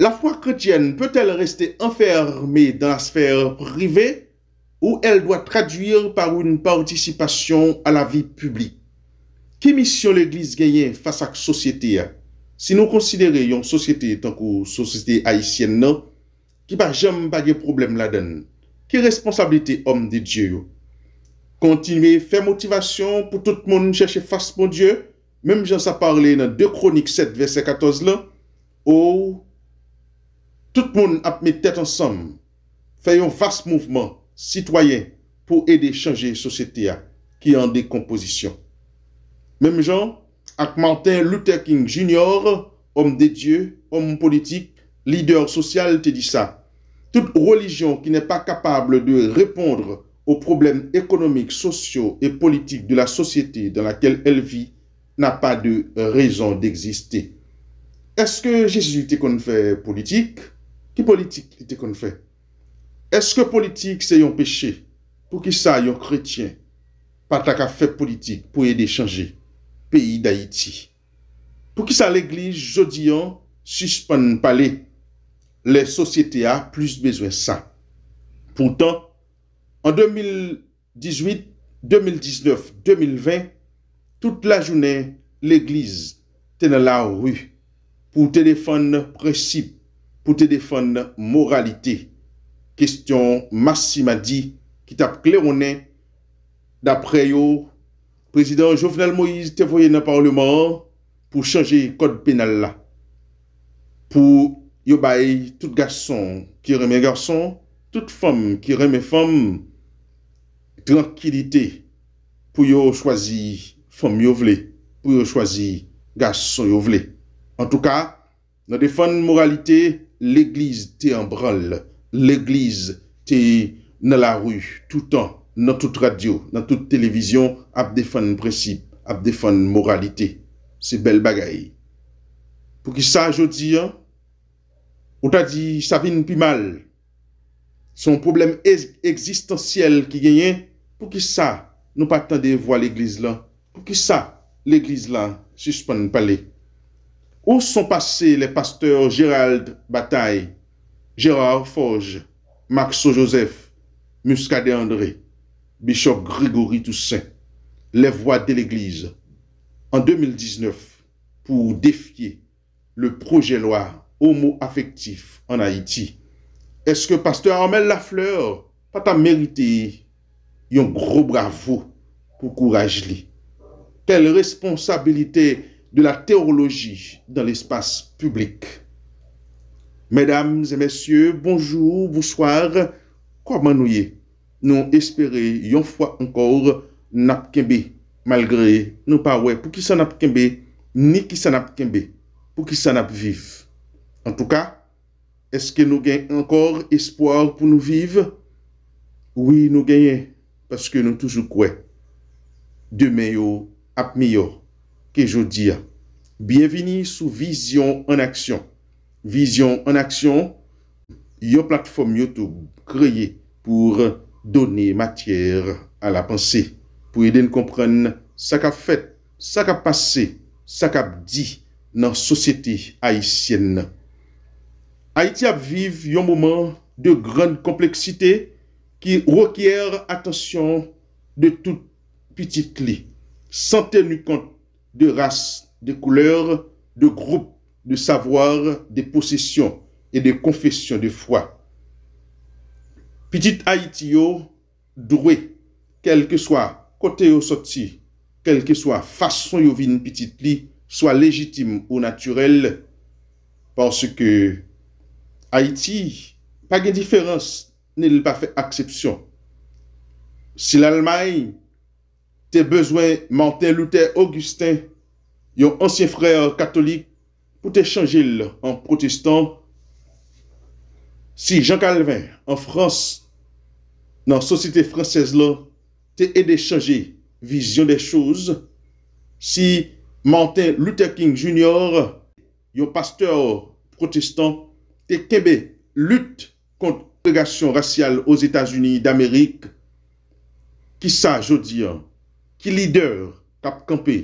La fwa kretjen peut el reste enferme dan la sfer prive ou el doa traduire par un partisipasyon a la vi publik. Ki misyon l'eglise genyen fasa k sosyete ya? Si nou konsidere yon sosyete tankou sosyete haisyen nan, ki pa jem bagye problem la den. Ki responsabilite om de Diyo? Kontinuye, fe motivasyon pou tout moun chèche fasa moun Diyo. Mem jans a parle nan de kronik 7 verset 14 lan. Ou... Tout mis tête ensemble, fait un vaste mouvement citoyen pour aider à changer la société qui est en décomposition. Même Jean, avec Martin Luther King Jr., homme de dieux, homme politique, leader social, te dit ça. Toute religion qui n'est pas capable de répondre aux problèmes économiques, sociaux et politiques de la société dans laquelle elle vit n'a pas de raison d'exister. Est-ce que Jésus était qu'on fait politique Ki politik ite kon fè? Eske politik se yon peche? Pou ki sa yon kretien? Patak a fè politik pou edè chanje? Peyi da iti. Pou ki sa l'eglis jodi yon? Suspon palè. Le sosyete a plus bezwen sa. Poutan, an 2018, 2019, 2020, tout la jounè, l'eglis tenè la rou pou tenefon precibe pou te defon moralite. Kestyon Masi Madi, ki tap kleronè, dapre yo, Prezident Jovenel Moïse te voye nan parleman, pou chanje kod penal la. Pou yo baye tout gason ki reme gason, tout fom ki reme fom, tranquilite, pou yo chwazi fom yo vle, pou yo chwazi gason yo vle. En tou ka, nan defon moralite, pou yo chwazi fom yo vle, L'Eglise te en branl, l'Eglise te nan la rou, tout an, nan tout radio, nan tout televizyon, ap defan prinsip, ap defan moralite, se bel bagay. Pou ki sa, jodi, ou ta di, sa vin pi mal, son problem existensiel ki genyen, pou ki sa, nou pa tende vwa l'Eglise lan, pou ki sa, l'Eglise lan suspon pale. Ou son passe les pasteurs Gérald Bataille, Gérard Forge, Maxo Joseph, Muska Deandre, Bichot Grégory Toussaint, les voix de l'église, en 2019, pour défier le projet noir homo-affectif en Haïti. Est-ce que Pasteur Armel Lafleur pat a mérité yon gros bravo pou courage li? de la teorologi dan l'espace publik. Medams et messieurs, bonjour, bonsoir, kwa man nou ye, nou espere yon fwa ankor nap kembe, malgre nou pa wè pou ki sa nap kembe, ni ki sa nap kembe, pou ki sa nap viv. En tou ka, eske nou gen ankor espoir pou nou viv? Oui, nou genye, paske nou toujou kwe. Deme yo ap mi yo. e jodi a. Bienveni sou Vision en Action. Vision en Action, yo platform YouTube kreye pou doni matyere a la panse. Pou eden kompren sa ka fet, sa ka pase, sa ka di nan sosyete Haitienne. Haitienne vive yo moment de gran kompleksite ki rokyer atensyon de tout petit li. Santen nou kont de race, de couleur, de groupe, de savoir, de possession et de confession de foi. Petite Haïti, doué, quel que soit côté ou sorti, quel que soit façon yo vin petite li, soit légitime ou naturelle, parce que Haïti, pas de différence, n'est pas fait exception. Si l'Allemagne, t'es besoin Martin Luther Augustin yon ansyen frè katolik pou te chanjil an protestant. Si Jean Calvin an Frans nan sosite fransèze la, te edè chanjil vizyon de chouz. Si Martin Luther King Jr., yon pasteur protestant, te kebe lut kontre kregasyon rasyal oz Etasuni d'Amerik, ki sa jodi an, ki lider kap kampi,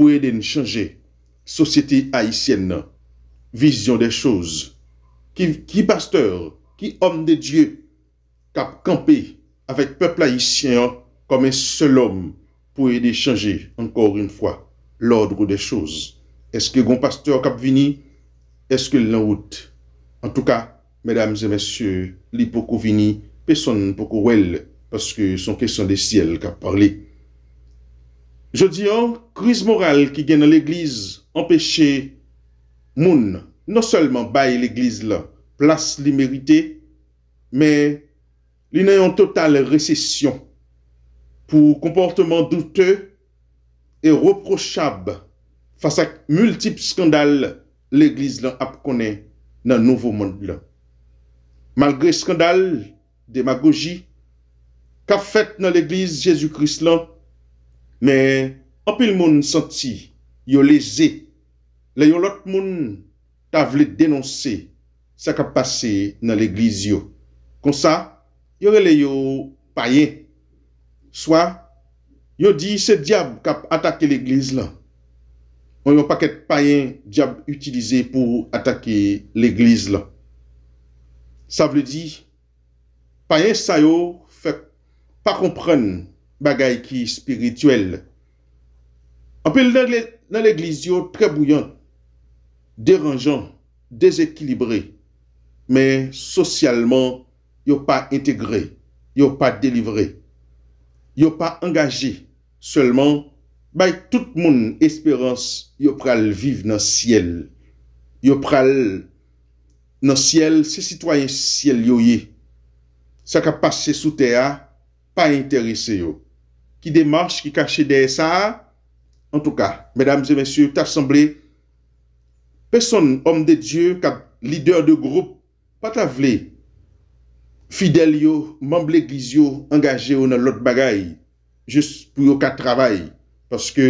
pour aider à changer la société haïtienne, la de qui Qui, pasteur, qui homme de Dieu cap avec le peuple haïtien comme un seul homme pour aider à changer encore une fois l'ordre Est-ce que le pasteur cap vini, ce qu'il route En tout cas, mesdames et messieurs, l'hypocovini, personne ne peut parce pou parce question que son question de ciel cap parlé. Je dis, la crise morale qui gagne l'église empêcher moun, non seulement bail l'église là, place li mais li totale récession pour comportement douteux et reprochable face à multiples scandales l'église là a dans le nouveau monde là. Malgré scandale, démagogie, qu'a fait dans l'église Jésus-Christ là, Men, apil moun santi yo leze, le yo lot moun ta vle denonse sa kap pase nan l'egliz yo. Kon sa, yo rele yo payen. Soa, yo di se diab kap atake l'egliz lan. On yo paket payen diab utilize pou atake l'egliz lan. Sa vle di, payen sa yo fek pa komprenn bagay ki spirituel. Anpil nan l'egliz yo prebouyan, deranjan, dezekilibre, men sosyalman, yo pa integre, yo pa delivre, yo pa angaje, selman, bay tout moun esperans, yo pral vive nan siel. Yo pral nan siel, se sitwayen siel yo ye, sa ka pase sou teya, pa enterise yo. ki demarche, ki kache desa, en tout ka, mesdames et messieurs, t'assemble, person, om de dieu, ka lider de groupe, pa ta vle, fidèl yo, mèmb l'eglise yo, engajè yo nan lot bagay, jist pou yo ka travay, paske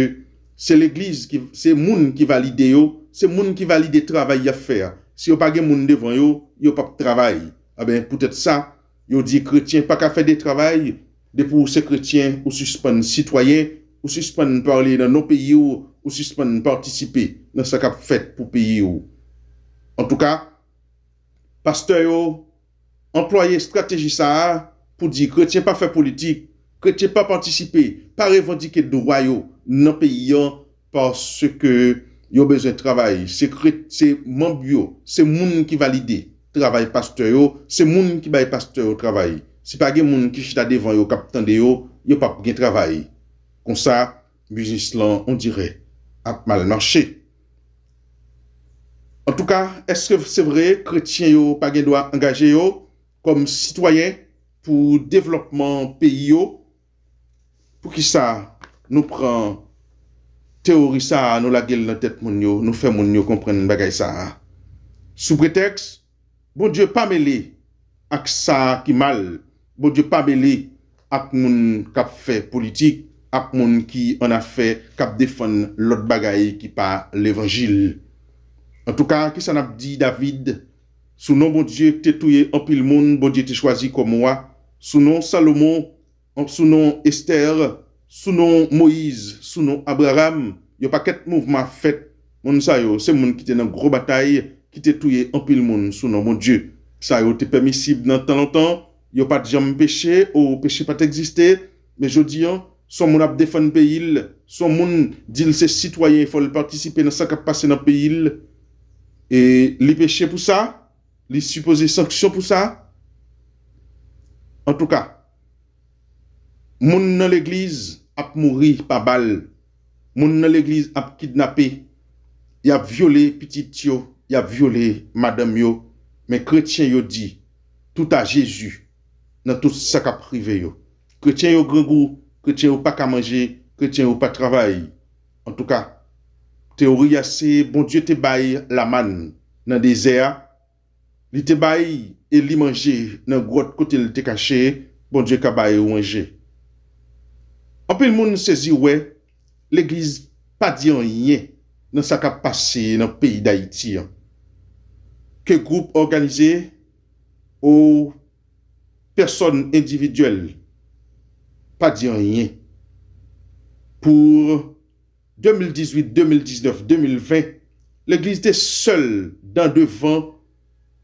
se l'eglise, se moun ki valide yo, se moun ki valide travay ya fè, se yo pa gen moun devan yo, yo pa k travay, yo di kretien pa ka fè de travay, De pou se kretien ou suspon sitoyen, ou suspon parli nan nou peyi ou, ou suspon partisipe nan sa kap fèt pou peyi ou. En tout ka, pasteur yo, employe strategisa, pou di kretien pa fè politik, kretien pa partisipe, pa revondike douwayo nan peyi yo, parce ke yo bezè travay. Se kretien manbiyo, se moun ki valide travay pasteur yo, se moun ki bay pasteur yo travay. Si pa gen moun ki chita devan yo kapitan de yo, yo pa pou gen travaye. Kon sa, bujnis lan on dire ak mal marche. En tou ka, eske se vre, kretien yo pa gen doa angaje yo, kom sitwayen pou developman peyi yo, pou ki sa nou pran teori sa, nou la gel nan tet moun yo, nou fe moun yo kompren nan bagay sa. Sou pretex, bon diyo pa mele ak sa ki mal marche. Bon Dje pa beli ap moun kap fe politik, ap moun ki an a fe kap defon lout bagay ki pa l'Evangil. En tout ka, ki san ap di David, sou non bon Dje te touye an pil moun, bon Dje te chwazi kon mwa, sou non Salomon, sou non Esther, sou non Moïse, sou non Abraham, yo pa ket mouvman fet, moun sa yo se moun ki te nan gro batay, ki te touye an pil moun, sou non bon Dje, sa yo te permisib nan tan lantan, Yo pat jam peche ou peche pat egziste Me jodi an Son moun ap defan pe il Son moun dil se sitwayen fol participe Nan sank ap pase nan pe il E li peche pou sa Li suppose sanksyon pou sa En tou ka Moun nan l'eglize ap mouri pa bal Moun nan l'eglize ap kidnapé Ya viole pitit yo Ya viole madame yo Men kretien yo di Touta jeju nan tout sakap prive yo. Kretien yo gregou, kretien yo pa ka manje, kretien yo pa travay. En tout ka, te oriya se bon die te baye laman nan desea, li te baye e li manje nan grot kote li te kache, bon die ka baye wange. An pe l moun sezi we, l eglise pa diyon ye nan sakap pase nan peyi da iti. Ke groupe organize ou Person individuel. Pa di an yin. Pour 2018, 2019, 2020, l'Eglise de seul d'an devant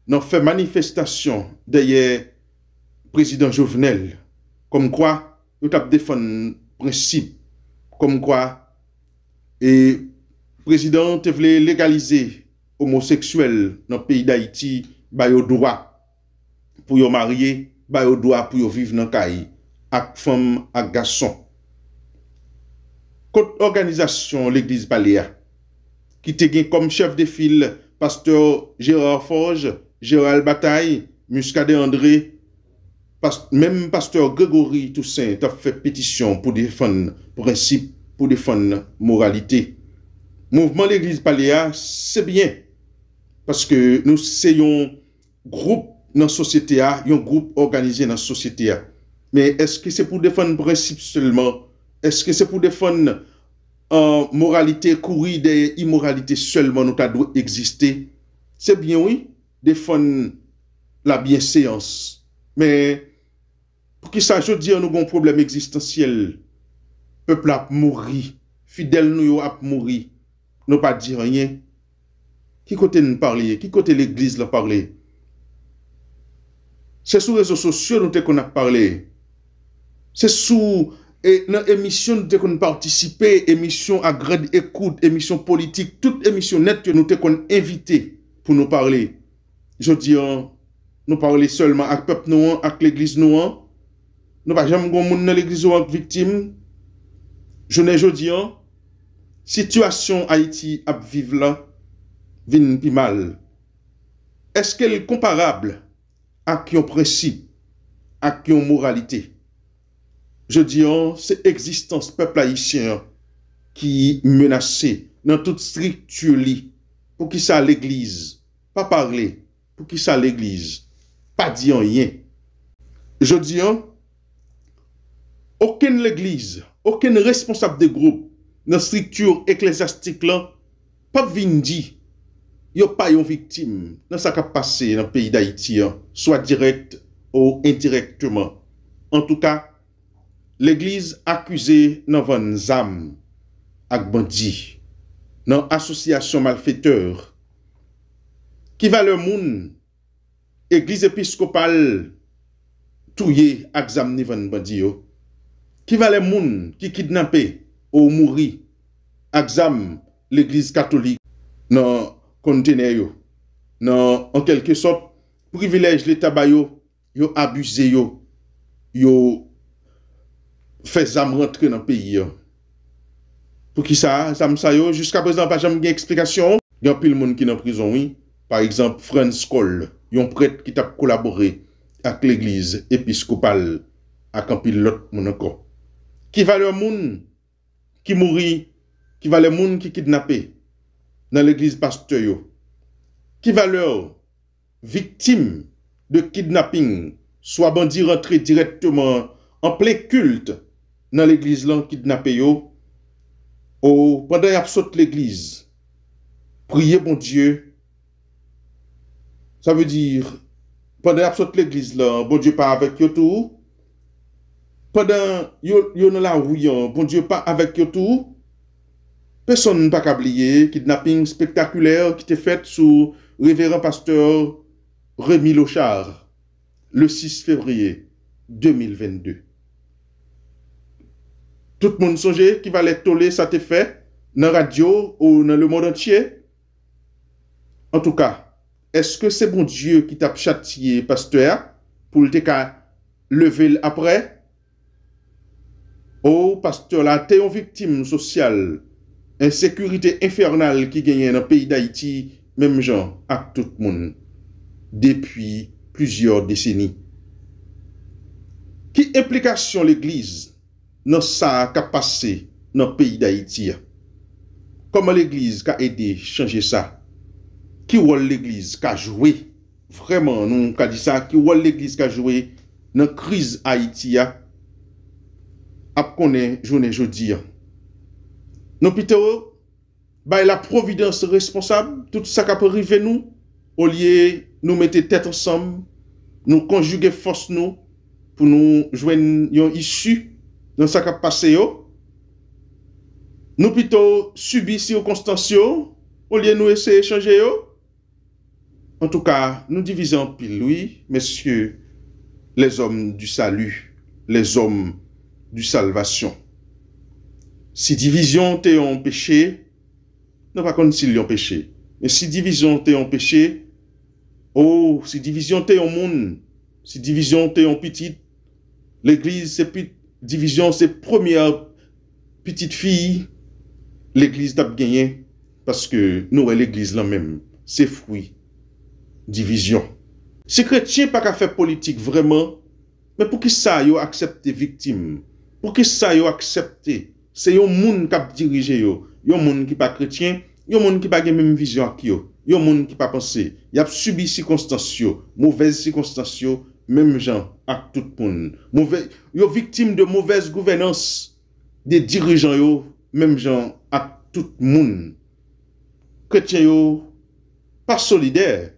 nan fe manifestation deye prezident jovenel. Kom kwa? Yo tap defon preci. Kom kwa? E prezident te vle legalize homoseksuel nan peyi d'Haïti bayo dwa pou yo mariye Bayo dwa pou yo viv nan kay, ak fom, ak gason. Kote organizasyon l'Eglise Balea, ki te gen kom chef de fil, Pastor Gérard Forge, Gérald Bataille, Muska de André, mem Pastor Grégory Toussaint, ap fè pétisyon pou defon prinsip, pou defon moralité. Mouvement l'Eglise Balea, se bien, paske nou seyon groupe, nan sosyete a, yon group organize nan sosyete a. Men, eske se pou defon prinsip selman? Eske se pou defon euh, moralite kouri de imoralite selman nou ta dou eksiste? Sebyon, oui, defon la bienséans. Men, pou ki sajou di an nou bon problem eksistansyel, pepl ap mori, fidel nou yo ap mori, nou pa di ranyen, ki kote nou parli, ki kote l'eglise la parli, Se sou rezo sosyo nou te kon ap parle. Se sou, nan emisyon nou te kon participe, emisyon agred, ekoud, emisyon politik, tout emisyon net nou te kon evite pou nou parle. Jodi an, nou parle solman ak pep nou an, ak l'eglize nou an, nou pa jam goun moun nan l'eglize ou an kviktim. Jodi an, sitwasyon Haiti ap vive la, vin pi mal. Eske l komparable ak yon presip, ak yon moralite. Je diyon, oh, se eksistans peplayisyen ki menase nan tout striktu li pou ki sa l'Eglise, pa parle pou ki sa l'Eglise, pa diyon yen. Je diyon, oken oh, l'Eglise, oken responsab de groub nan striktur eklesyastik lan, pa vindi. yo pa yon viktim nan sakap pase nan peyi da iti an, swa direk ou indirektman. En tout ka, l'Eglise akuse nan van zam ak bandi, nan asosyasyon malfeteur, ki vale moun, Eglise Episkopal, touye ak zam ni van bandi yo, ki vale moun ki kidnapè ou mouri, ak zam l'Eglise Katolik nan... konjene yo. Nan, an kelke sot, privilej l'etaba yo, yo abuze yo, yo fè zam rentre nan peyi yo. Pou ki sa, zam sa yo, jiska prezant pa jom gen eksplikasyon, gen pil moun ki nan prizon, oui. Par exemple, Franz Kohl, yon prèt ki tap kolaboré ak l'eglize episkopal ak an pil lot moun anko. Ki valè moun ki mouri, ki valè moun ki kidnapè, nan l'eglise baste yo. Ki va lor, viktim de kidnapping, swa bandi rentre direktyman an ple kult nan l'eglise lan kidnape yo. Ou, pandan y ap sot l'eglise, priye bon dieu. Sa ve dir, pandan y ap sot l'eglise lan, bon dieu pa avèk yo tou. Pandan yon nan la wuyon, bon dieu pa avèk yo tou. Peson bakabliye, kidnapping spektakuler ki te fet sou reveren pasteur remi lo char le 6 fevriye 2022. Tout moun sonje ki valet tole sa te fe nan radio ou nan le mod antye? En tou ka, eske se bon dieu ki tap chatiye pasteur pou l deka leve apre? Ou oh, pasteur la, te yon viktim sosyal? En sekurite infernal ki genyen nan peyi d'Haïti mem jan ak tout moun. Depi plizior deseni. Ki implikasyon l'Eglise nan sa ka pase nan peyi d'Haïti ya? Koman l'Eglise ka ede chanje sa? Ki wol l'Eglise ka jwe? Vreman nou ka di sa ki wol l'Eglise ka jwe nan kriz Haïti ya? Ap konen jounen jodi ya. Nou pite ou, bay la providence responsable, tout sa kape rive nou, ou liye nou mette tet ansam, nou konjuge fos nou, pou nou jwen yon isu, nou sa kape pase yo. Nou pite ou, subi si ou konstans yo, ou liye nou eseye chanje yo. En tou ka, nou divize an pil, oui, mesye, les om du salu, les om du salvasyon. Si divizyon te yon peche, nan pa kon si li yon peche. Men si divizyon te yon peche, oh, si divizyon te yon moun, si divizyon te yon petit, l'Eglise se piti, divizyon se premier petit fi, l'Eglise dap genye, paske nou e l'Eglise lan men, se frui, divizyon. Se kretye pa ka fe politik vreman, men pou ki sa yo aksepte viktim, pou ki sa yo aksepte Se yon moun kap dirije yo. Yon moun ki pa kretien. Yon moun ki pa gen menm vizyon ak yo. Yon moun ki pa panse. Yap subi sikonstans yo. Mouvez sikonstans yo. Menm jan ak tout moun. Yo viktim de mouvez gouvenans. De dirijan yo. Menm jan ak tout moun. Kretien yo. Pa solide.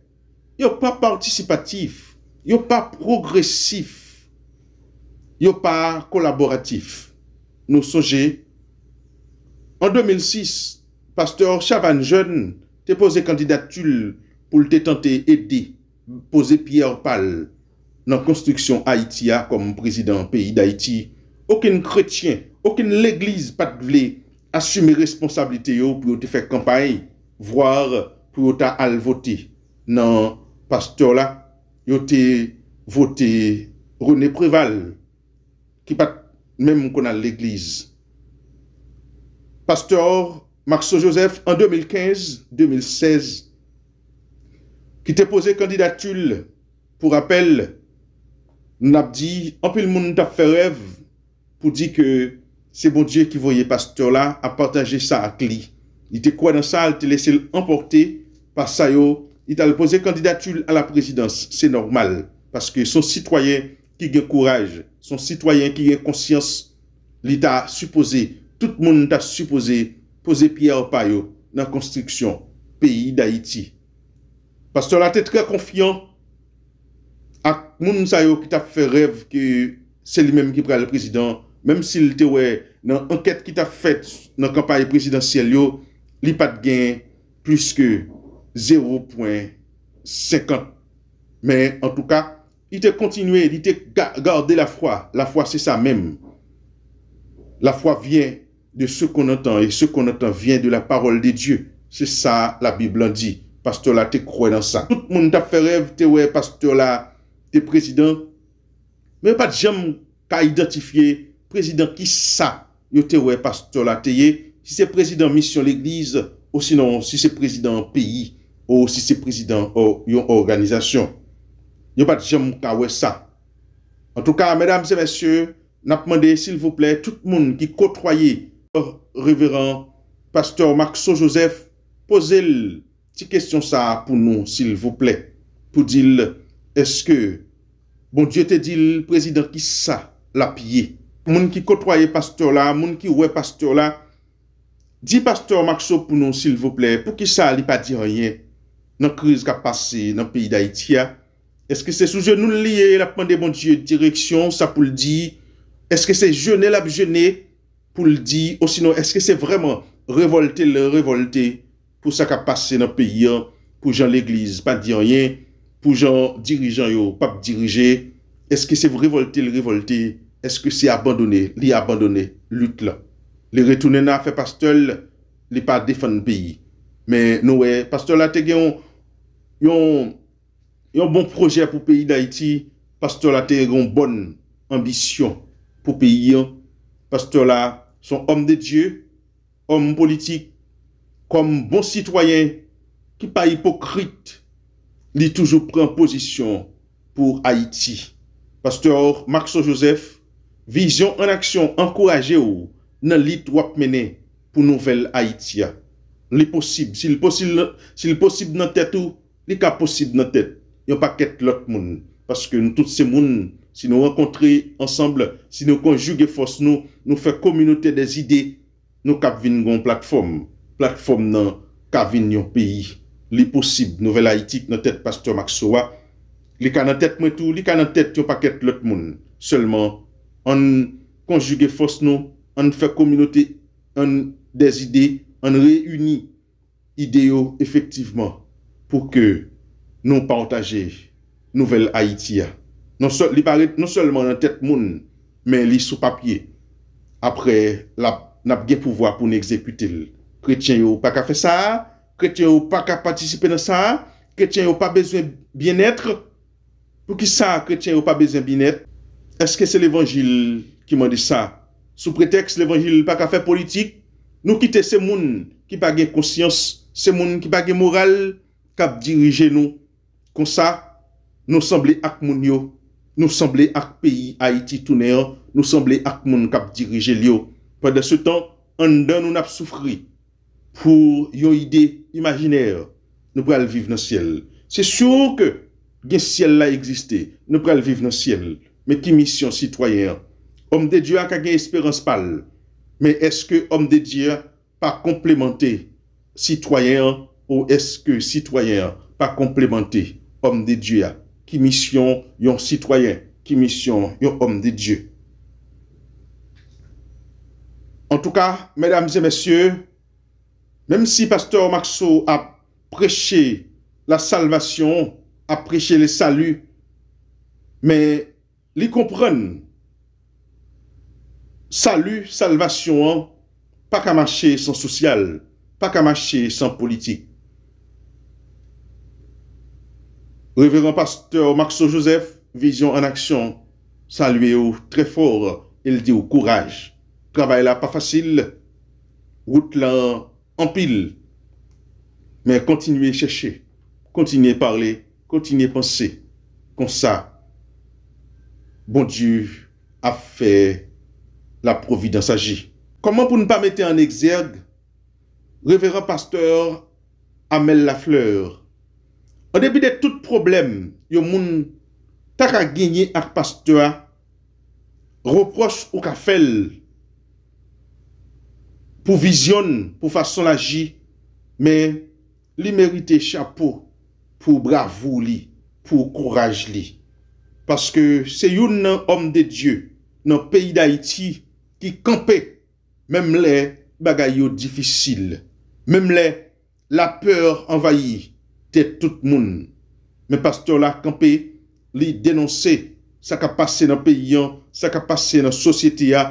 Yo pa participatif. Yo pa progressif. Yo pa kolaboratif. Nou soje yo. An 2006, pastor Chavan Jeune te pose kandidatul pou te tante edi, pose Pierre Pal nan konstruksyon Haitia kom prezident peyi d'Haiti. Okin kretyen, okin l'Eglise pat vle asyme responsabilite yo pou non, yo te fek kampaye, voar pou yo ta alvote nan pastor la, yo te vote Rene Preval ki pat menmou konan l'Eglise. Pasteur Marceau Joseph en 2015-2016 ki te pose kandidatul pou rappel nou nap di, anpil moun tap fe rev pou di ke se bon die ki voye pasteur la ap partaje sa ak li. I te kwa dan sa, te lesse l'emporte pa sayo, i tal pose kandidatul a la prezidans. Se normal, paske son sitwayen ki gen kouraj, son sitwayen ki gen konsyans li ta suppose tout moun ta suppose, pose piya ou payo nan konstriksyon, peyi da iti. Pasto la, te tre konfiyon, ak moun sa yo ki ta fe rev, ki se li menm ki pre al prezident, menm si li te we, nan anket ki ta fet nan kampaye prezidentsel yo, li pat gen pluske 0.50. Men, an tou ka, i te kontinwe, i te garde la fwa, la fwa se sa menm. La fwa vyen, de ce qu'on entend. Et ce qu'on entend vient de la parole de Dieu. C'est ça la Bible en dit. Pasteur là, tu crois dans ça. Tout le monde a fait rêve, tu pasteur là, tu président. Mais pas de gens qui président qui ça. Yo te pasteur là, si c'est président mission l'église, ou sinon si c'est président pays, ou si c'est président yon organisation. Yo pas de gens qui ouais ça. En tout cas, mesdames et messieurs, n'a demandé s'il vous plaît tout le monde qui côtoyait Or, reveren, pastor Markso Josef, pose l ti kestyon sa pou nou, s'il vople, pou dil, eske, bon diyo te dil, prezident ki sa la piye, moun ki kotwaye pastor la, moun ki oue pastor la, di pastor Markso pou nou s'il vople, pou ki sa li pa di renyen, nan kriz ka pase nan piyi da itia, eske se souje nou liye la pande bon diyo direksyon, sa pou l di, eske se jene la bi jene, pou l di, ou sino, eske se vreman revolte le revolte, pou sa ka pase nan peyi an, pou jan l'eglize pa di an yen, pou jan dirijan yo, pap dirije, eske se revolte le revolte, eske se abandone, li abandone, lut la. Li retounen na fe pastol, li pa defan peyi. Men nou e, pastol la te gen, yon bon proje pou peyi da iti, pastol la te gen yon bon ambisyon pou peyi an, pastol la Son om de dieu, om politik, kom bon sitwayen, ki pa hipokrit, li toujou pren posisyon pou Haiti. Pastor Maxo Joseph, vizyon an aksyon an kouraje ou, nan lit wap mene pou nouvel Haiti ya. Li posib, si li posib nan tet ou, li ka posib nan tet, yon pa ket lot moun, paske nou tout se moun, Si nou renkontre ansamble, si nou konjuge fos nou, nou fe kominote de zide, nou kapvin goun plakfom. Plakfom nan kapvin yon peyi. Li posib nouvel haitik nou tet Pastor Maxowa. Li kanan tet mwen tou, li kanan tet yon paket lot moun. Seleman, an konjuge fos nou, an fe kominote de zide, an reyuni ideyo efektiveman pou ke nou partaje nouvel haitia. Non, non seulement dans tête monde mais li sous papier. Après, la n'a pouvoir pour chrétiens Chrétien sont pas qu'à faire ça, chrétien ou pas qu'à participer dans ça, chrétien sont pas besoin bien-être. Pour qui ça chrétien ou pas besoin bien-être Est-ce que c'est l'évangile qui m'a dit ça Sous prétexte l'évangile pas qu'à faire politique, nous quitter ces gens qui pas de conscience, ces moun qui pas de morale, cap diriger nous. Comme ça, nous semblons ak moun yo. Nou sanble ak peyi Haiti tounean, nou sanble ak moun kap dirije liyo. Pwede se tan, an dan nou nap soufri pou yon ide imaginer, nou pral vive nan siel. Se sou ke gen siel la egziste, nou pral vive nan siel. Me ki misyon sitwayen, om de Diyan ka gen esperans pal. Me eske om de Diyan pa komplemente sitwayen ou eske sitwayen pa komplemente om de Diyan. qui mission yon citoyen, qui mission yon homme de Dieu. En tout cas, mesdames et messieurs, même si pasteur Maxo a prêché la salvation, a prêché le salut, mais ils comprennent salut, salvation, hein, pas qu'à marcher sans social, pas qu'à marcher sans politique. Révérend pasteur Maxo Joseph, Vision en Action, saluez-vous très fort. Il dit au courage. Travail là pas facile. Route là en pile. Mais continuez chercher. Continuez parler. Continuez penser. Comme ça, bon Dieu a fait la providence agit. Comment pour ne pas mettre en exergue révérend pasteur Amel Lafleur, An debi de tout problem, yon moun tak a genye ak pastwa, reproche ou kafel pou vizyon, pou fason laji, men li merite chapo pou bravou li, pou kouraj li. Paske se yon nan om de Diyo nan peyi d'Haïti ki kampe, menm le bagay yo difisil, menm le la peur envayi, te tout moun. Me pastor la, kan pe li denonse sa ka pase nan pe yon, sa ka pase nan sosyete ya,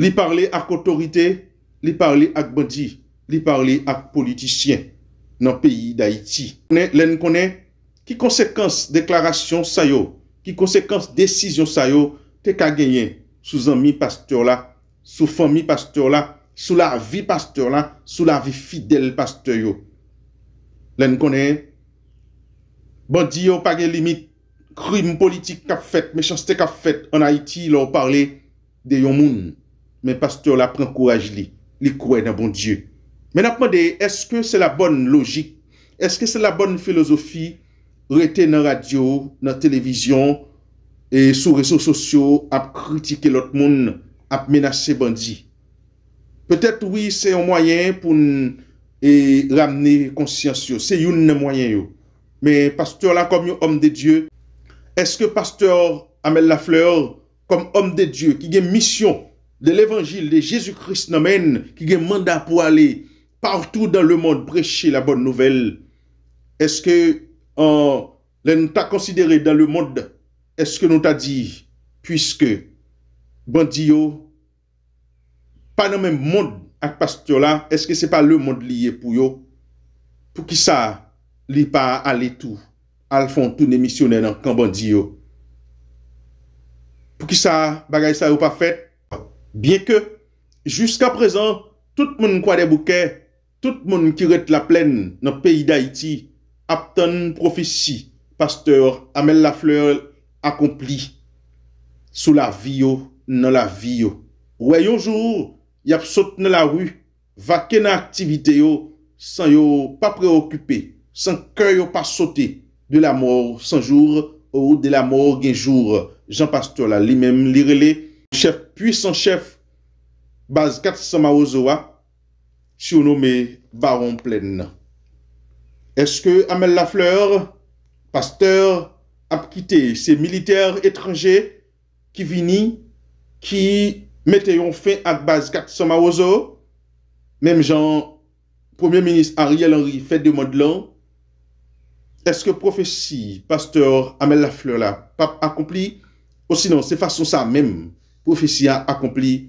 li parle ak otorite, li parle ak bandi, li parle ak politisyen nan peyi da iti. Len konen, ki konsekans deklarasyon sa yo, ki konsekans desisyon sa yo, te ka genyen sou zanmi pastor la, sou fami pastor la, sou la vi pastor la, sou la vi fidel pastor yo. Len konen, bandi yo page limit krim politik kap fet, mechanstek kap fet an Haiti lor parle de yon moun. Men pasteur la pren kouaj li, li kouen nan bondi yo. Men apmode, eske se la bon logik? Eske se la bon filosofi rete nan radyo, nan televizyon, e sou resos sosyo ap kritike lot moun, ap menase bandi? Petet wii se yon mwayen pou n... et ramener conscience. C'est un moyen. Mais pasteur là, comme homme de Dieu, est-ce que pasteur Amel Lafleur, comme homme de Dieu, qui a une mission de l'évangile de Jésus-Christ, qui a un mandat pour aller partout dans le monde prêcher la bonne nouvelle, est-ce que nous considéré dans le monde, est-ce que nous t'a dit, puisque dieu, pas dans le même monde, ak pastyo la, eske se pa le moun liye pou yo? Pou ki sa, li pa ale tou, al fon tou ne misyonen an kamban di yo? Pou ki sa, bagay sa yo pa fet? Bien ke, jysk a prezan, tout moun mkwa de bouke, tout moun mkiret la plen nan peyi da iti, aptan profesi, pastyo, amel la fleur akompli, sou la vi yo, nan la vi yo. Ouwe yo jou, a sauté dans la rue, vake na activité yo, san yo pas préoccupé, sans kè yo pas sauté de la mort, sans jour ou de la mort gen jour. Jean Pasteur. la li même li chef puissant chef, base 400 Maozoa, surnommé Baron Plaine. Est-ce que Amel Lafleur, pasteur, a quitté ces militaires étrangers qui viennent, qui metè yon fè akbaz kat soma ozo, mèm jan, premier-ministre Ariel Henry fè demod lan, eske profesi, pastor Amel Lafleur la, pap akompli, ou sinon, se fason sa mèm, profesi akompli,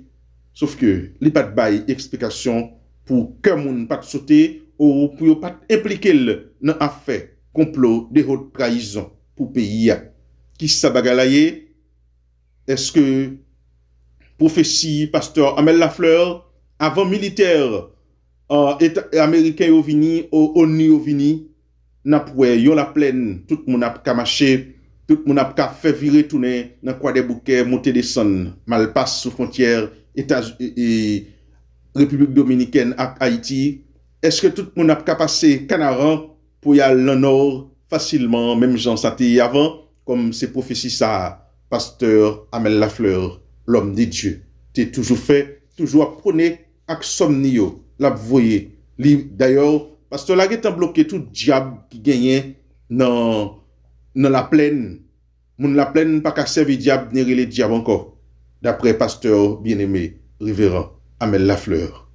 sof ke li pat bay ekspekasyon, pou kèmoun pat sote, ou pou yo pat implike l, nan a fè, komplo de hot traizan pou peyi ya, ki sa bagala ye, eske, profesi, pasteur Amel Lafleur, avan militer, euh, Ameriken yo vini, ou Oni yo vini, napwe, yon la plen, tout moun ap ka mache, tout moun ap ka fevire toune, nan kwa de bouke, mote de son, malpas sou fontyer, Republik Dominiken, ak Haiti, eske tout moun ap ka pase, kanaran, pou yal l'onor, fasilman, mem jan sa te yavan, kom se profesi sa, pasteur Amel Lafleur, l'om di Diyo. Te toujou fe, toujou ap prone ak somniyo, lap voye li. D'ayor, pastor la ge tan bloke tout diyab ki genyen nan la plen. Moun la plen pa kaksevi diyab, nire li diyab anko. D'apre pastor, bien eme, riveran, amel la fleur.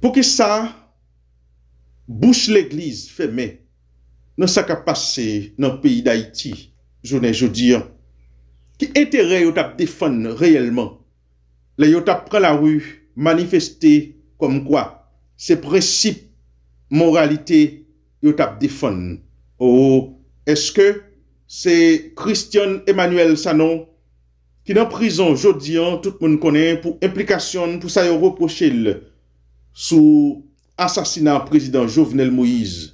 Po ke sa, bouch l'eglize feme, nan sa ka pase nan peyi d'Aiti, jounen joudiyan, Ki entere yot ap defon reyelman? Le yot ap pren la wu, manifesté kom kwa? Se precipe moralité yot ap defon? Ou oh, eske se Christian Emmanuel Sanon ki nan prison jodi an, tout moun konen, pou implikasyon pou sayo reprochil sou asasinan prezident Jovenel Moïse?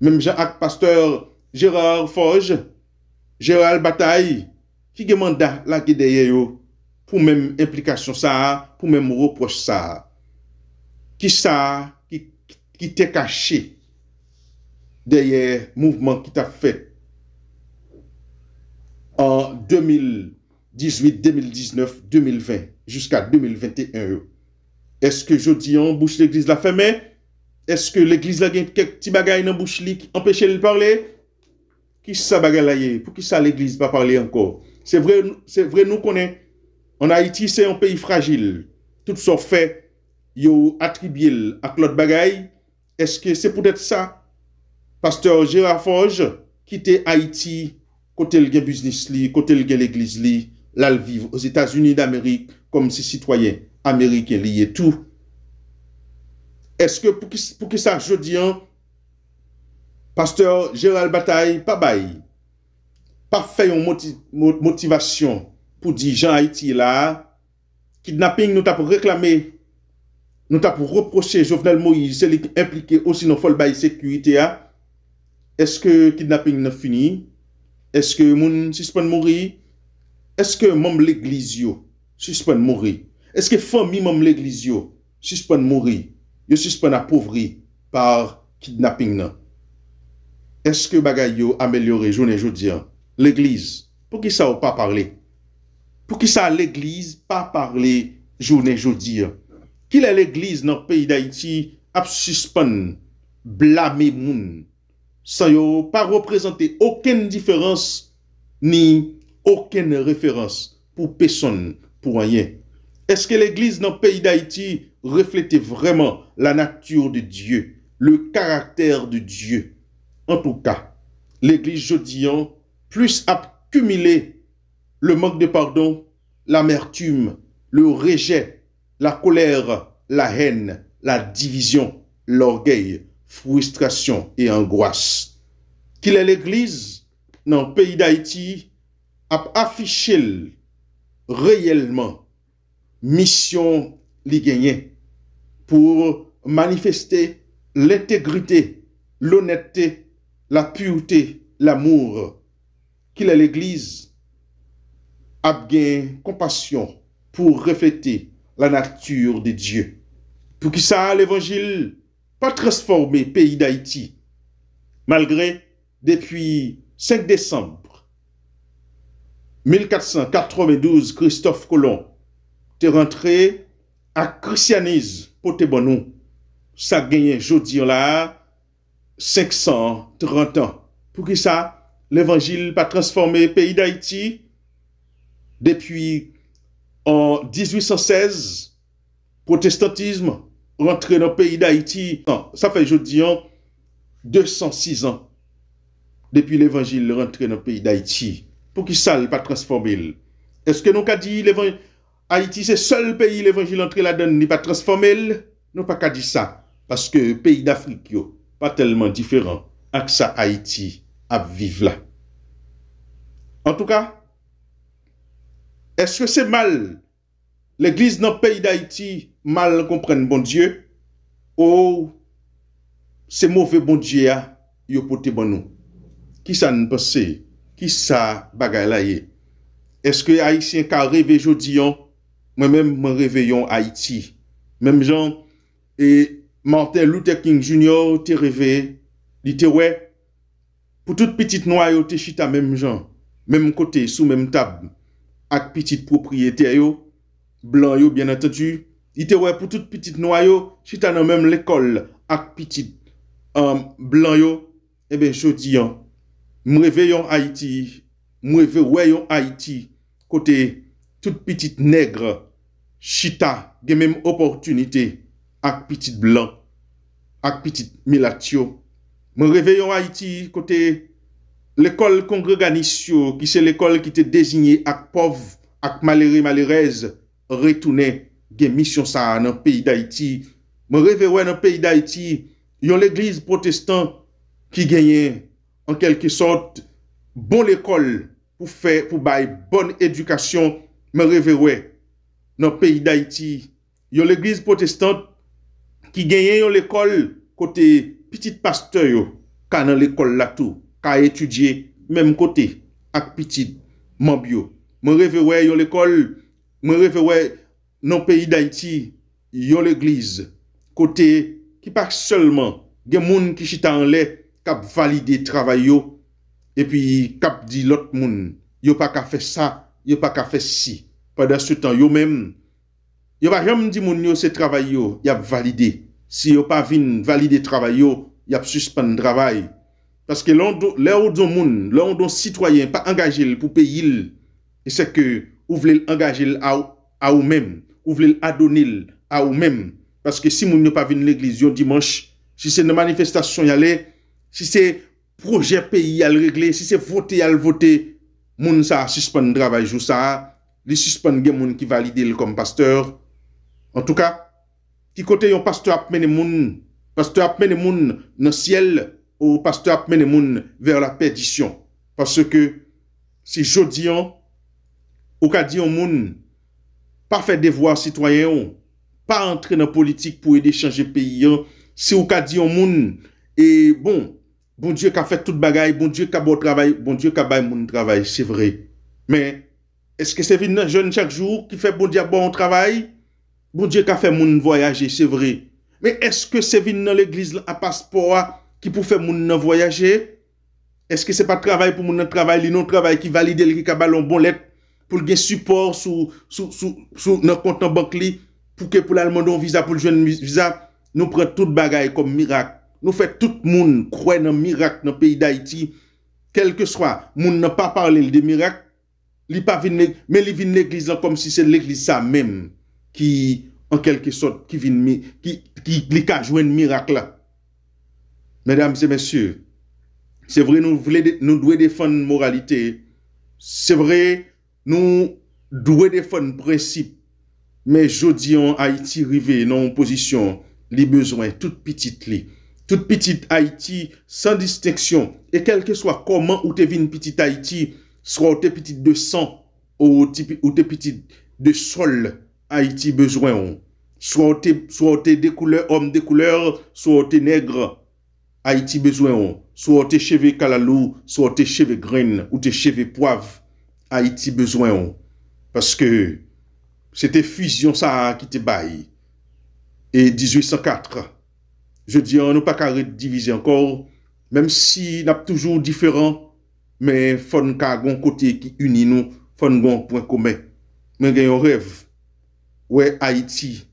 Mem jan ak pasteur Gérard Foge, Gérard Bataille, Ki gemanda la ge deye yo pou mèm implikasyon sa a, pou mèm reproche sa a. Ki sa a ki te kache deye mouvment ki ta fè an 2018, 2019, 2020, jiska 2021 yo. Eske jodi an bouche l'Eglise la fèmè? Eske l'Eglise la gen kek ti bagay nan bouche li ki empèche li l'parle? Ki sa bagay la ye? Pou ki sa l'Eglise pa parle anko? Se vre nou konen. An Haiti se yon peyi fragil. Tout so fe yo atribil ak lot bagay. Eske se pou det sa? Pasteur Gérard Fonj, kite Haiti, kote lge biznis li, kote lge l'eglis li, lal viv os Etats-Unis d'Amerik, kom se sitoyen Amerike li etou. Eske pou ki sa jodi an, Pasteur Gérard Bataille, pa bayi, pas fait une motivation pour dire Jean Haïti là kidnapping nous t'a réclamer, nous t'a reproché Jovenel Moïse c'est impliqué aussi dans folle bail sécurité hein. est-ce que kidnapping est fini est-ce que moun suspend mourir est-ce que membre l'église yo mourir est-ce que famille de l'église yo suspend mourir yo appauvri par kidnapping est-ce que bagay yo amélioré journée hein l'Église pour qui ça pas parler? pour ça n'a pas pas pas journée jeudi qu'il est l'église dans le pays d'Haïti blâme, suspon, n'a moun, pas yo pas représenter aucune différence ni personne, pour rien. Est-ce que l'église dans le pays d'Haïti reflétait vraiment la nature de Dieu, le caractère de Dieu En tout cas l'Église joudian hein, plus accumuler le manque de pardon, l'amertume, le rejet, la colère, la haine, la division, l'orgueil, frustration et angoisse. Qu'il est l'Église, dans le pays d'Haïti, a affiché réellement mission li pour manifester l'intégrité, l'honnêteté, la pureté, l'amour, L'église l'église a compassion pour pour refléter la nature de Dieu, pour ça ça l'évangile pas transformé pays d'Haïti, malgré depuis 5 décembre 1492, Christophe Colomb te pour te bon au ça ça je jodi an là, 530 ans, pour qui ça l'évangile pas transformé pays d'Haïti depuis en 1816 protestantisme rentré dans le pays d'Haïti hein, ça fait je 206 hein, ans depuis l'évangile rentré dans le pays d'Haïti pour qui ça pas transformé est-ce que nous avons dit l'évangile Haïti c'est seul pays l'évangile rentré là-dedans n'est pas transformé nous pas dit ça parce que pays d'Afrique pas tellement différent avec ça Haïti ap vive la. En tout ka, eske se mal l'eglise nan peyi d'Haïti mal komprenne bon dieu ou se mouve bon dieu ya yo pote bon nou? Ki sa n'passe? Ki sa bagay la ye? Eske Haïti yon ka revej yo diyon? Mwen mèm mèm reveyon Haïti. Mèm jon e Martin Luther King Jr. te reve, li te wey pou tout pitit nou a yo te chita menm jan, menm kote sou menm tab, ak pitit propriyete yo, blan yo, bien atatou, ite wè pou tout pitit nou a yo, chita nan menm lekol, ak pitit euh, blan yo, ebe eh choti yon, mreve yon Haiti, mreve wè yon Haiti, kote tout pitit negre, chita, gen menm oportunite, ak pitit blan, ak pitit milat yo, me réveille Haïti côté l'école congréganiste qui c'est l'école qui était désignée à pauvre à malheureux malheureuse retourner gen mission ça dans pays d'Haïti me réveille dans pays d'Haïti yon l'église protestante qui gagnait en quelque sorte bonne école pour faire pour bay bonne éducation me réveille dans pays d'Haïti yon l'église protestante qui gagnait l'école côté pitit paste yo ka nan l'ekol la tou, ka etudye menm kote ak pitit mabyo. Mwen revwe yo l'ekol, mwen revwe nan peyi d'Aiti, yo l'eglize, kote ki pak selman, gen moun ki chita anle, kap valide travay yo, epi kap di lot moun, yo pa ka fe sa, yo pa ka fe si, padan se tan yo menm, yo pa jam di moun yo se travay yo, yo pa se valide, si yo pas vin valide travail yo, a suspend travail. parce que le don moun, l'on don citoyen pas l pou pas l, pour se que ou vle l'engager à à ou, même ou ou vle l a si moun yo pas vin l'église dimanche, si c'est manifestation manifestation, yale, si c'est projet à le régler, si ça vote voter moun sa suspend travail jou ça li suspend gen moun ki valide comme pasteur, en tout cas... Qui côté yon pasteur ap pasteur ap moun ciel ou pasteur ap vers la perdition. Parce que si jodi yon, ou ka di yon moun, pa fè devoir pas entrer dans entre politique pour pou ede chanje peyi si ou ka di yon moun, e bon, bon Dieu ka fait tout bagay, bon Dieu ka bon travail bon Dieu ka bay moun travay, se mais est-ce que c'est nan jeune chaque jour qui fait bon Dieu bon travail Boudje ka fe moun voyaje, se vre. Me eske se vin nan l'eglise la apaspoa ki pou fe moun nan voyaje? Eske se pa travay pou moun nan travay li nan travay ki valide li ki ka balon bon let pou lge support sou nan kontan bank li pou ke pou l'alman don viza pou l'jwen viza nou pre tout bagay kom mirak. Nou fe tout moun kwen nan mirak nan peyi da iti. Kelke swa, moun nan pa parle li de mirak. Me li vin l'eglise la kom si se l'eglise sa menm. Ki en kelke sot, ki li ka jwen mirak la. Medam se mesyur, se vre nou dwe defen moralite, se vre nou dwe defen precipe. Me jodi an Haiti rive, nan oposisyon, li bezwen, tout pitit li. Tout pitit Haiti, san disteksyon. E kelke swa, koman ou te vin pitit Haiti, swa ou te pitit de san, ou te pitit de sol. Ha iti bezwen an. Swa ou te om de kouleur, Swa ou te negre, Ha iti bezwen an. Swa ou te cheve kalalou, Swa ou te cheve gren, Ou te cheve poav, Ha iti bezwen an. Paske, Se te füzyon sa ki te bay. E 1804, Je di an nou pa kare divize ankor, Mem si nap toujou diferan, Men fon ka gon kote ki uni nou, Fon gon pwen kome. Men gen yo rev, Ouè Haïti,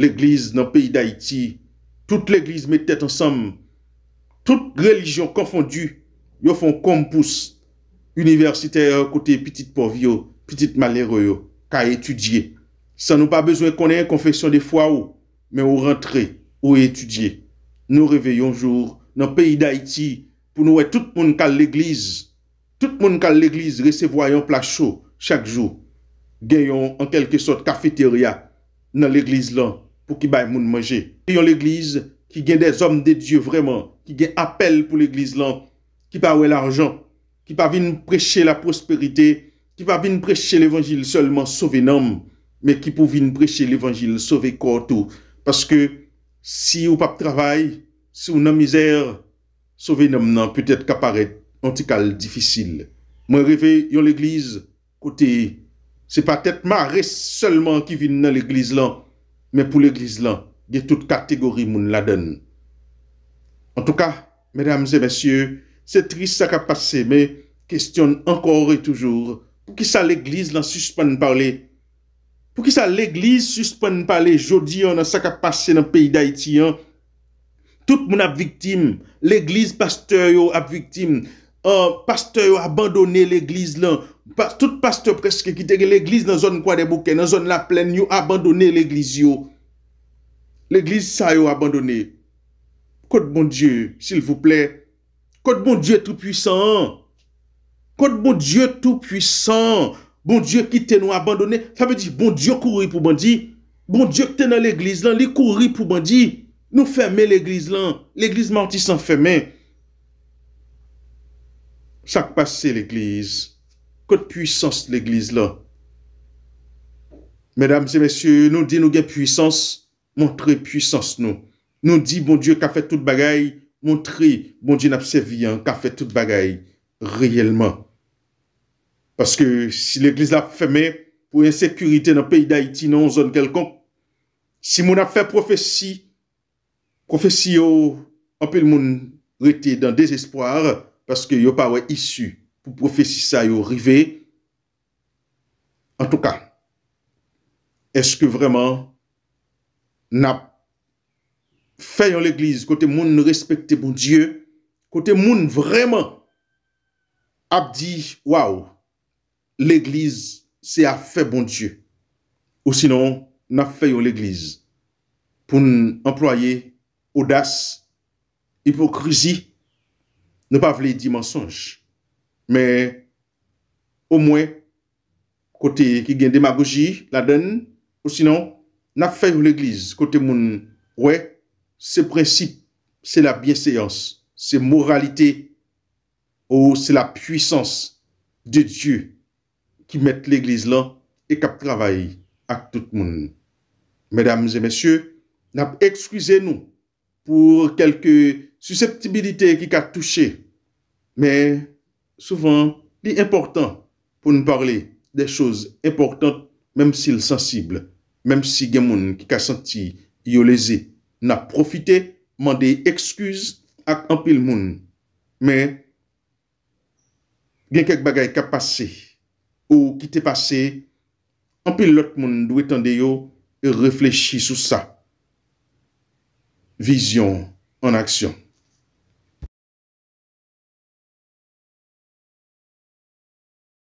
l'Eglise nan peyi d'Haïti, tout l'Eglise mette tèt ansam, tout religion konfondu, yo fon kompous, université yo kote pitit povyo, pitit malero yo, ka etudye. San nou pa bezwen konen konfeksyon de fwa ou, men ou rentre ou etudye. Nou reveyon jour nan peyi d'Haïti, pou nou wè tout moun kal l'Eglise, tout moun kal l'Eglise resevoyan plasho chak jou. gen yon en kelke sot kafeteria nan l'Eglise lan pou ki bay moun manje. Gen yon l'Eglise ki gen des om de Diyo vreman, ki gen apel pou l'Eglise lan, ki pa wè l'arjan, ki pa vin preche la prosperite, ki pa vin preche l'Evangil seulement sove nanm, me ki pou vin preche l'Evangil sove koutou. Paske si ou pap travay, si ou nan mizer, sove nanm nan, pwetet ka paret antikal difisil. Mwen revè yon l'Eglise koteye, Se patet ma re selman ki vin nan l'Eglise lan, men pou l'Eglise lan, de tout kategori moun la den. En tout ka, mesdames et messieurs, se tris sa kapase, men, question ankorre toujou, pou ki sa l'Eglise lan suspane parle, pou ki sa l'Eglise suspane parle, jodi an nan sa kapase nan peyi da iti an, tout moun ap viktim, l'Eglise pasteur yo ap viktim, un euh, pasteur a abandonné l'église là. tout pasteur presque qui était l'église dans zone quoi des dans zone la plaine, a abandonné l'église L'église ça a abandonné. Côte bon Dieu, s'il vous plaît. Côte bon Dieu tout puissant. Côte bon Dieu tout puissant. Bon Dieu qui t'a nous abandonné, ça veut dire bon Dieu courir pour bandit. Bon Dieu qui t'es dans l'église là, courir pour bandit. Nous fermer l'église là. L'église sans fermer. Sak pase l'Eglise. Kote pwisans l'Eglise la. Medam se mesye, nou di nou gen pwisans, montre pwisans nou. Nou di, bon Diyo, ka fe tout bagay, montre, bon Diyo nap se vi, ka fe tout bagay, reyelman. Paske si l'Eglise la feme, pou yon sekurite nan peyi Daiti, nan zon kelkon, si moun ap fe profesi, profesi yo, anpe l moun rete dan desespoar, anpe, Paske yo pa wè issu pou profesi sa yo rive. En tou ka, eske vreman nap fè yon l'Eglise kote moun respecte bon Diyo, kote moun vreman ap di, waw, l'Eglise se a fè bon Diyo, ou sinon nap fè yon l'Eglise pou n'employe odas, hipokrizi, Ne pa vle di mensonj. Me, o mwen, kote ki gen demagogi la den, ou sinon, nap fey ou l'Eglise, kote moun, we, se prinsip, se la biensayans, se moralite, ou se la pwisans de Diyo ki met l'Eglise lan e kap travay ak tout moun. Medams et messieurs, nap ekskwize nou pou kelke Suseptibilite ki ka touche, men souvan li important pou nou parle de chouz important, menm si l sensible, menm si gen moun ki ka senti yo leze, nan profite mande ekskuz ak anpil moun. Men, gen kek bagay ka pase ou ki te pase, anpil lot moun dwe tande yo e reflechi sou sa. Vision en aksyon.